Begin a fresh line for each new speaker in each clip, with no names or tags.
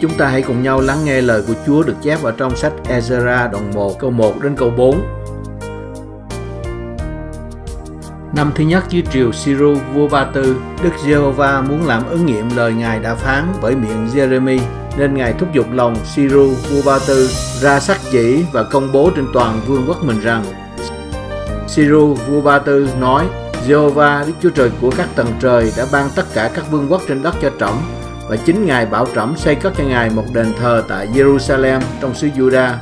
Chúng ta hãy cùng nhau lắng nghe lời của Chúa được chép ở trong sách Ezra đoạn 1 câu 1 đến câu 4. Năm thứ nhất dưới triều Siru vua Ba Tư, Đức Giê-hô-va muốn làm ứng nghiệm lời Ngài đã phán bởi miệng Jeremy, nên Ngài thúc giục lòng Siru vua Ba Tư ra sắc chỉ và công bố trên toàn vương quốc mình rằng Siru vua Ba Tư nói Jehovah Đức Chúa Trời của các tầng trời đã ban tất cả các vương quốc trên đất cho trọng và chính ngài bảo trọng xây cất cho ngài một đền thờ tại Jerusalem trong xứ Juda.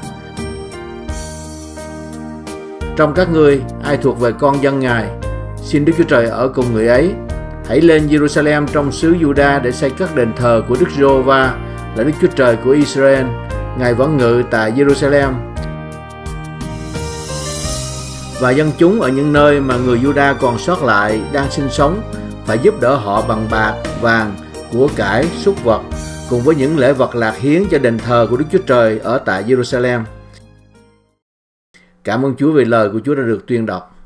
Trong các ngươi, ai thuộc về con dân ngài, xin Đức Chúa Trời ở cùng người ấy. Hãy lên Jerusalem trong xứ Juda để xây cất đền thờ của Đức Giê-hô-va là Đức Chúa Trời của Israel. Ngài vẫn ngự tại Jerusalem và dân chúng ở những nơi mà người Juda còn sót lại đang sinh sống phải giúp đỡ họ bằng bạc, vàng của cải, súc vật cùng với những lễ vật lạc hiến cho đền thờ của Đức Chúa Trời ở tại Jerusalem. Cảm ơn Chúa vì lời của Chúa đã được tuyên đọc.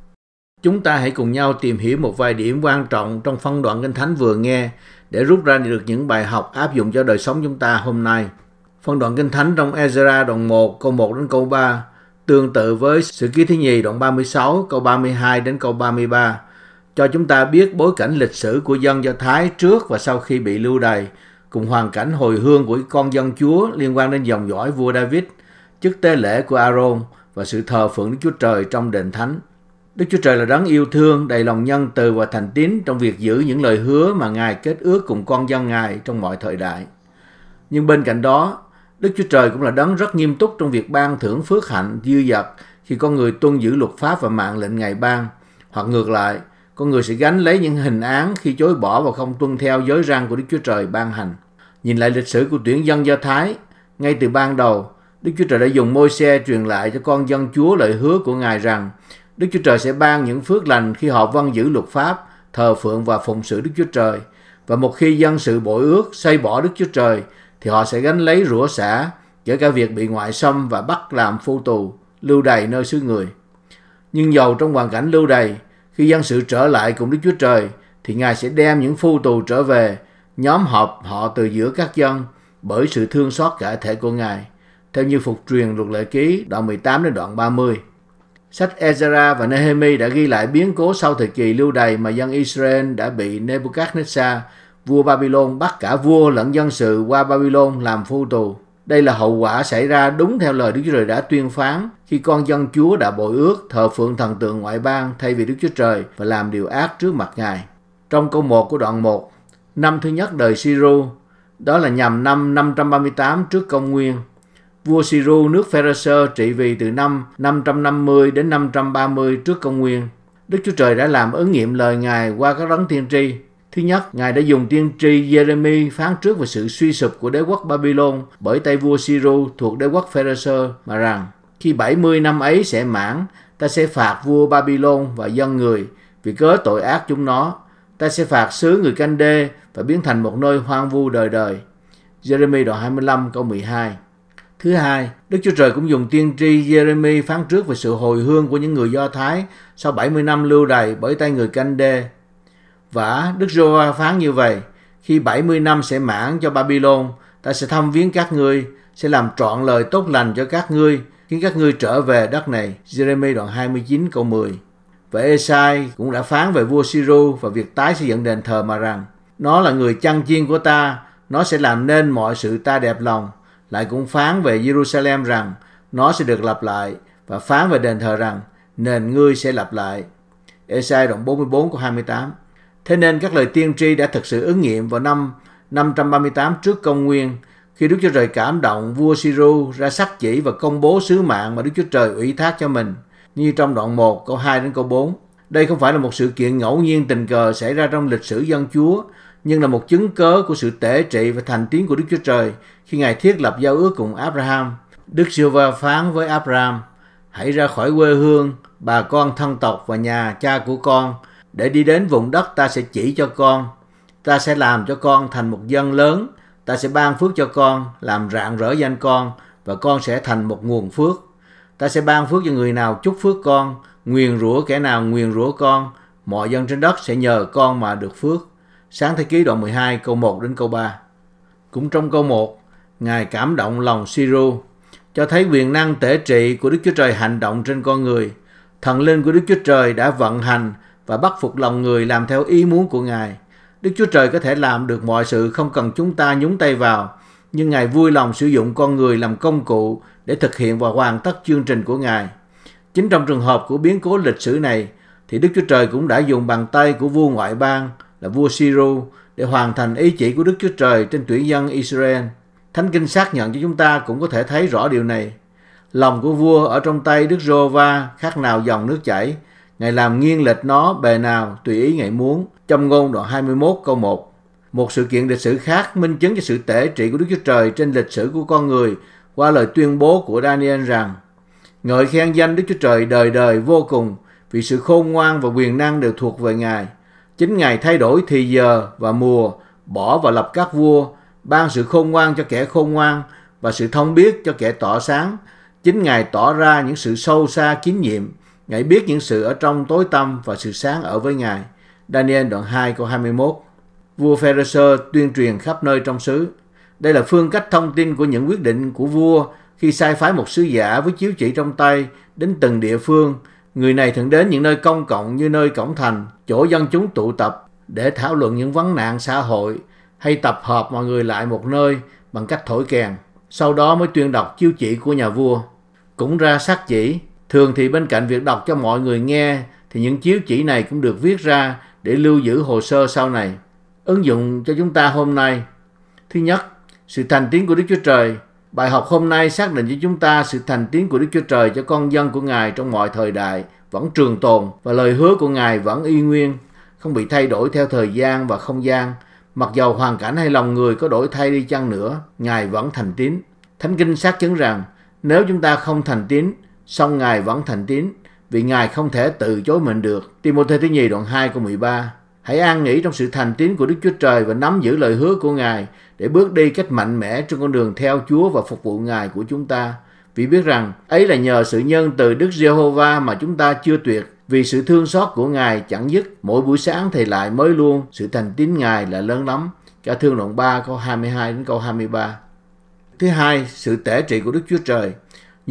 Chúng ta hãy cùng nhau tìm hiểu một vài điểm quan trọng trong phân đoạn Kinh Thánh vừa nghe để rút ra được những bài học áp dụng cho đời sống chúng ta hôm nay. Phân đoạn Kinh Thánh trong Ezra đoạn 1 câu 1 đến câu 3 tương tự với sự ký thứ nhì đoạn 36 câu 32 đến câu 33 cho chúng ta biết bối cảnh lịch sử của dân Do Thái trước và sau khi bị lưu đày, cùng hoàn cảnh hồi hương của con dân Chúa liên quan đến dòng dõi vua David, chức tế lễ của Aaron và sự thờ phượng Đức Chúa Trời trong đền thánh. Đức Chúa Trời là đấng yêu thương, đầy lòng nhân từ và thành tín trong việc giữ những lời hứa mà Ngài kết ước cùng con dân Ngài trong mọi thời đại. Nhưng bên cạnh đó, Đức Chúa Trời cũng là đấng rất nghiêm túc trong việc ban thưởng phước hạnh dư dật khi con người tuân giữ luật pháp và mạng lệnh Ngài ban, hoặc ngược lại, con người sẽ gánh lấy những hình án khi chối bỏ và không tuân theo giới răn của Đức Chúa Trời ban hành. Nhìn lại lịch sử của tuyển dân Do Thái, ngay từ ban đầu, Đức Chúa Trời đã dùng môi xe truyền lại cho con dân Chúa lời hứa của Ngài rằng Đức Chúa Trời sẽ ban những phước lành khi họ vâng giữ luật pháp, thờ phượng và phụng sự Đức Chúa Trời. Và một khi dân sự bội ước, xây bỏ Đức Chúa Trời, thì họ sẽ gánh lấy rủa xả, kể cả việc bị ngoại xâm và bắt làm phu tù, lưu đày nơi xứ người. Nhưng dầu trong hoàn cảnh lưu đày, khi dân sự trở lại cùng Đức Chúa Trời, thì Ngài sẽ đem những phu tù trở về, nhóm họp họ từ giữa các dân bởi sự thương xót cả thể của Ngài, theo như phục truyền luật lệ ký đoạn 18 đến đoạn 30. Sách Ezra và Nehemi đã ghi lại biến cố sau thời kỳ lưu đày mà dân Israel đã bị Nebuchadnezzar, vua Babylon bắt cả vua lẫn dân sự qua Babylon làm phu tù. Đây là hậu quả xảy ra đúng theo lời Đức Chúa Trời đã tuyên phán khi con dân Chúa đã bội ước thờ phượng thần tượng ngoại bang thay vì Đức Chúa Trời và làm điều ác trước mặt Ngài. Trong câu 1 của đoạn 1, năm thứ nhất đời Siru, đó là nhằm năm 538 trước công nguyên. Vua Siru nước Pharisơ trị vì từ năm 550 đến 530 trước công nguyên. Đức Chúa Trời đã làm ứng nghiệm lời Ngài qua các rắn tiên tri Thứ nhất, Ngài đã dùng tiên tri Jeremy phán trước về sự suy sụp của đế quốc Babylon bởi tay vua Siru thuộc đế quốc Pharisee mà rằng khi 70 năm ấy sẽ mãn, ta sẽ phạt vua Babylon và dân người vì cớ tội ác chúng nó. Ta sẽ phạt xứ người canh đê và biến thành một nơi hoang vu đời đời. Jeremy đoạn 25 câu 12 Thứ hai, Đức Chúa Trời cũng dùng tiên tri Jeremy phán trước về sự hồi hương của những người Do Thái sau 70 năm lưu đày bởi tay người canh đê và Đức giô phán như vậy, khi 70 năm sẽ mãn cho Babylon, ta sẽ thăm viếng các ngươi, sẽ làm trọn lời tốt lành cho các ngươi, khiến các ngươi trở về đất này. Jeremy đoạn 29 câu 10 Và Esai cũng đã phán về vua Siru và việc tái xây dựng đền thờ mà rằng Nó là người chăn chiên của ta, nó sẽ làm nên mọi sự ta đẹp lòng. Lại cũng phán về Jerusalem rằng nó sẽ được lập lại và phán về đền thờ rằng nền ngươi sẽ lập lại. Esai đoạn 44 câu 28 Thế nên các lời tiên tri đã thực sự ứng nghiệm vào năm 538 trước công nguyên khi Đức Chúa Trời cảm động vua Siru ra sắc chỉ và công bố sứ mạng mà Đức Chúa Trời ủy thác cho mình như trong đoạn 1 câu 2 đến câu 4. Đây không phải là một sự kiện ngẫu nhiên tình cờ xảy ra trong lịch sử dân chúa nhưng là một chứng cớ của sự tể trị và thành tiến của Đức Chúa Trời khi Ngài thiết lập giao ước cùng Abraham. Đức Silva phán với Abraham, hãy ra khỏi quê hương, bà con thân tộc và nhà cha của con để đi đến vùng đất ta sẽ chỉ cho con, ta sẽ làm cho con thành một dân lớn, ta sẽ ban phước cho con, làm rạng rỡ danh con và con sẽ thành một nguồn phước. Ta sẽ ban phước cho người nào chúc phước con, nguyền rủa kẻ nào nguyền rủa con, mọi dân trên đất sẽ nhờ con mà được phước. Sáng thế ký đoạn 12 câu 1 đến câu 3. Cũng trong câu 1, Ngài cảm động lòng Siru, cho thấy quyền năng tể trị của Đức Chúa Trời hành động trên con người. Thần linh của Đức Chúa Trời đã vận hành và bắt phục lòng người làm theo ý muốn của Ngài. Đức Chúa Trời có thể làm được mọi sự không cần chúng ta nhúng tay vào, nhưng Ngài vui lòng sử dụng con người làm công cụ để thực hiện và hoàn tất chương trình của Ngài. Chính trong trường hợp của biến cố lịch sử này, thì Đức Chúa Trời cũng đã dùng bàn tay của vua ngoại bang là vua Siru để hoàn thành ý chỉ của Đức Chúa Trời trên tuyển dân Israel. Thánh Kinh xác nhận cho chúng ta cũng có thể thấy rõ điều này. Lòng của vua ở trong tay Đức Giô-va khác nào dòng nước chảy, Ngài làm nghiêng lệch nó bề nào tùy ý Ngài muốn. Trong ngôn đoạn 21 câu 1. Một sự kiện lịch sử khác minh chứng cho sự tể trị của Đức Chúa Trời trên lịch sử của con người qua lời tuyên bố của Daniel rằng Ngợi khen danh Đức Chúa Trời đời đời vô cùng vì sự khôn ngoan và quyền năng đều thuộc về Ngài. Chính Ngài thay đổi thì giờ và mùa, bỏ và lập các vua, ban sự khôn ngoan cho kẻ khôn ngoan và sự thông biết cho kẻ tỏ sáng. Chính Ngài tỏ ra những sự sâu xa kín nhiệm Ngài biết những sự ở trong tối tăm và sự sáng ở với Ngài. Daniel đoạn 2 câu 21 Vua Phêrôsơ tuyên truyền khắp nơi trong xứ. Đây là phương cách thông tin của những quyết định của vua khi sai phái một sứ giả với chiếu chỉ trong tay đến từng địa phương. Người này thường đến những nơi công cộng như nơi cổng thành, chỗ dân chúng tụ tập để thảo luận những vấn nạn xã hội hay tập hợp mọi người lại một nơi bằng cách thổi kèn. Sau đó mới tuyên đọc chiếu chỉ của nhà vua. Cũng ra sát chỉ, Thường thì bên cạnh việc đọc cho mọi người nghe thì những chiếu chỉ này cũng được viết ra để lưu giữ hồ sơ sau này. Ứng dụng cho chúng ta hôm nay. Thứ nhất, sự thành tiến của Đức Chúa Trời. Bài học hôm nay xác định cho chúng ta sự thành tiến của Đức Chúa Trời cho con dân của Ngài trong mọi thời đại vẫn trường tồn và lời hứa của Ngài vẫn y nguyên, không bị thay đổi theo thời gian và không gian. Mặc dầu hoàn cảnh hay lòng người có đổi thay đi chăng nữa, Ngài vẫn thành tín. Thánh Kinh xác chứng rằng, nếu chúng ta không thành tín, song Ngài vẫn thành tín vì Ngài không thể từ chối mình được. Timothy thứ nhì đoạn 2 câu 13 Hãy an nghỉ trong sự thành tín của Đức Chúa Trời và nắm giữ lời hứa của Ngài để bước đi cách mạnh mẽ trên con đường theo Chúa và phục vụ Ngài của chúng ta. Vì biết rằng ấy là nhờ sự nhân từ Đức Giê-hô-va mà chúng ta chưa tuyệt vì sự thương xót của Ngài chẳng dứt, mỗi buổi sáng thì lại mới luôn, sự thành tín Ngài là lớn lắm. Cả thương đoạn 3 câu 22 đến câu 23. Thứ hai, sự tể trị của Đức Chúa Trời.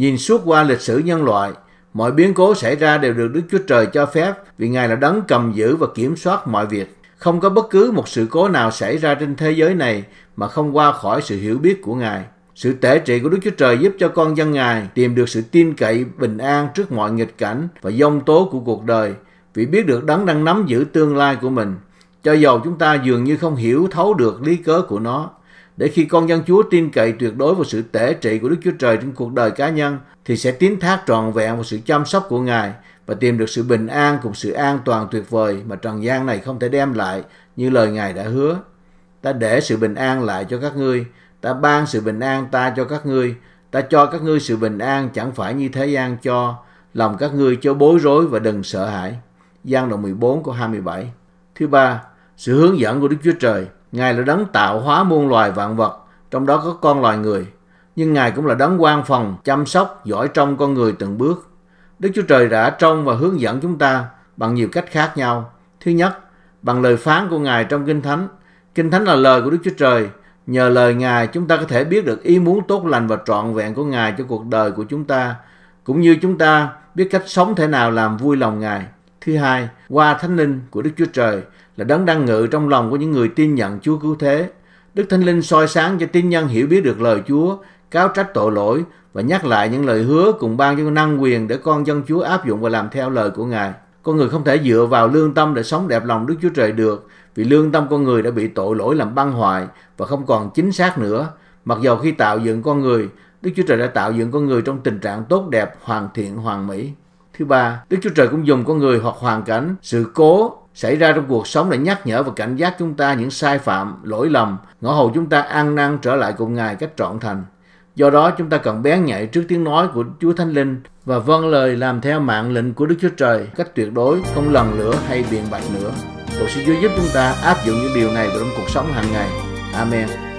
Nhìn suốt qua lịch sử nhân loại, mọi biến cố xảy ra đều được Đức Chúa Trời cho phép vì Ngài là đấng cầm giữ và kiểm soát mọi việc. Không có bất cứ một sự cố nào xảy ra trên thế giới này mà không qua khỏi sự hiểu biết của Ngài. Sự tể trị của Đức Chúa Trời giúp cho con dân Ngài tìm được sự tin cậy, bình an trước mọi nghịch cảnh và dông tố của cuộc đời vì biết được đấng đang nắm giữ tương lai của mình cho dầu chúng ta dường như không hiểu thấu được lý cớ của nó để khi con dân Chúa tin cậy tuyệt đối vào sự tể trị của Đức Chúa Trời trong cuộc đời cá nhân thì sẽ tiến thác trọn vẹn vào sự chăm sóc của Ngài và tìm được sự bình an cùng sự an toàn tuyệt vời mà trần gian này không thể đem lại như lời Ngài đã hứa. Ta để sự bình an lại cho các ngươi, ta ban sự bình an ta cho các ngươi, ta cho các ngươi sự bình an chẳng phải như thế gian cho, lòng các ngươi cho bối rối và đừng sợ hãi. Giang đoạn 14 câu 27 Thứ ba, sự hướng dẫn của Đức Chúa Trời – Ngài là đấng tạo hóa muôn loài vạn vật, trong đó có con loài người. Nhưng Ngài cũng là đấng quan phòng, chăm sóc, giỏi trong con người từng bước. Đức Chúa Trời đã trông và hướng dẫn chúng ta bằng nhiều cách khác nhau. Thứ nhất, bằng lời phán của Ngài trong Kinh Thánh. Kinh Thánh là lời của Đức Chúa Trời. Nhờ lời Ngài, chúng ta có thể biết được ý muốn tốt lành và trọn vẹn của Ngài cho cuộc đời của chúng ta, cũng như chúng ta biết cách sống thế nào làm vui lòng Ngài. Thứ hai, qua Thánh Linh của Đức Chúa Trời – là đấng đang ngự trong lòng của những người tin nhận Chúa cứu thế. Đức Thánh Linh soi sáng cho tin nhân hiểu biết được lời Chúa, cáo trách tội lỗi và nhắc lại những lời hứa cùng ban cho năng quyền để con dân Chúa áp dụng và làm theo lời của Ngài. Con người không thể dựa vào lương tâm để sống đẹp lòng Đức Chúa Trời được, vì lương tâm con người đã bị tội lỗi làm băng hoại và không còn chính xác nữa. Mặc dầu khi tạo dựng con người, Đức Chúa Trời đã tạo dựng con người trong tình trạng tốt đẹp, hoàn thiện, hoàn mỹ. Thứ ba, Đức Chúa Trời cũng dùng con người hoặc hoàn cảnh, sự cố xảy ra trong cuộc sống để nhắc nhở và cảnh giác chúng ta những sai phạm, lỗi lầm, ngõ hầu chúng ta ăn năn trở lại cùng Ngài cách trọn thành. Do đó chúng ta cần bén nhạy trước tiếng nói của Chúa Thánh Linh và vâng lời làm theo mạng lệnh của Đức Chúa Trời cách tuyệt đối, không lần lửa hay biện bạch nữa. Cầu xin Chúa giúp chúng ta áp dụng những điều này vào trong cuộc sống hàng ngày. Amen.